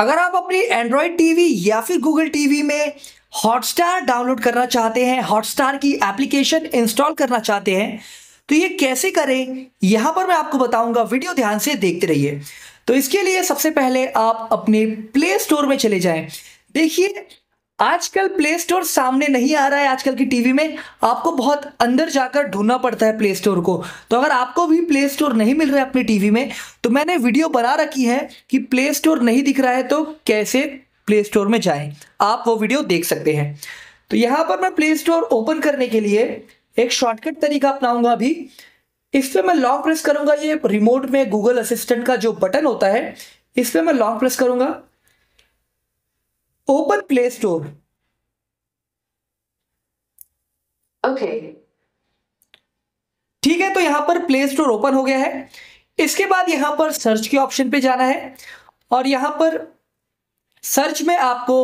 अगर आप अपनी एंड्रॉयड टीवी या फिर गूगल टीवी में हॉटस्टार डाउनलोड करना चाहते हैं हॉटस्टार की एप्लीकेशन इंस्टॉल करना चाहते हैं तो ये कैसे करें यहां पर मैं आपको बताऊंगा वीडियो ध्यान से देखते रहिए तो इसके लिए सबसे पहले आप अपने प्ले स्टोर में चले जाएं देखिए आजकल प्ले स्टोर सामने नहीं आ रहा है आजकल की टीवी में आपको बहुत अंदर जाकर ढूंढना पड़ता है प्ले स्टोर को तो अगर आपको भी प्ले स्टोर नहीं मिल रहा है अपनी टीवी में तो मैंने वीडियो बना रखी है कि प्ले स्टोर नहीं दिख रहा है तो कैसे प्ले स्टोर में जाएं आप वो वीडियो देख सकते हैं तो यहां पर मैं प्ले स्टोर ओपन करने के लिए एक शॉर्टकट तरीका अपनाऊंगा अभी इस पर मैं लॉन्ग प्रेस करूंगा ये रिमोट में गूगल असिस्टेंट का जो बटन होता है इस पर मैं लॉन्ग प्रेस करूंगा open Play Store. Okay. ठीक है तो यहां पर प्ले स्टोर ओपन हो गया है इसके बाद यहां पर सर्च के ऑप्शन पे जाना है और यहां पर सर्च में आपको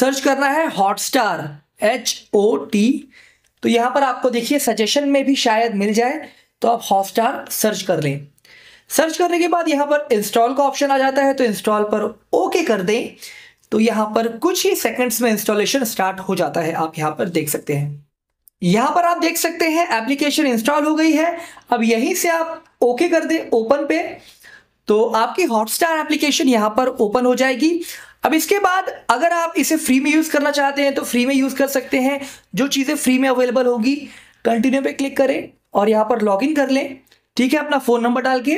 सर्च करना है हॉटस्टार एच ओ टी तो यहां पर आपको देखिए सजेशन में भी शायद मिल जाए तो आप हॉटस्टार सर्च कर लें सर्च करने के बाद यहां पर इंस्टॉल का ऑप्शन आ जाता है तो इंस्टॉल पर ओके कर दें तो यहां पर कुछ ही सेकंड्स में इंस्टॉलेशन स्टार्ट हो जाता है आप यहां पर देख सकते हैं यहां पर आप देख सकते हैं एप्लीकेशन इंस्टॉल हो गई है अब यहीं से आप ओके कर दे ओपन पे तो आपकी हॉटस्टार एप्लीकेशन यहां पर ओपन हो जाएगी अब इसके बाद अगर आप इसे फ्री में यूज़ करना चाहते हैं तो फ्री में यूज़ कर सकते हैं जो चीज़ें फ्री में अवेलेबल होगी कंटिन्यू पे क्लिक करें और यहां पर लॉग कर लें ठीक है अपना फ़ोन नंबर डाल के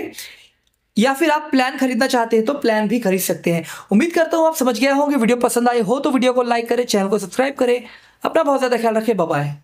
या फिर आप प्लान खरीदना चाहते हैं तो प्लान भी खरीद सकते हैं उम्मीद करता हूं आप समझ गया होंगे वीडियो पसंद आए हो तो वीडियो को लाइक करें चैनल को सब्सक्राइब करें अपना बहुत ज़्यादा ख्याल रखें बाय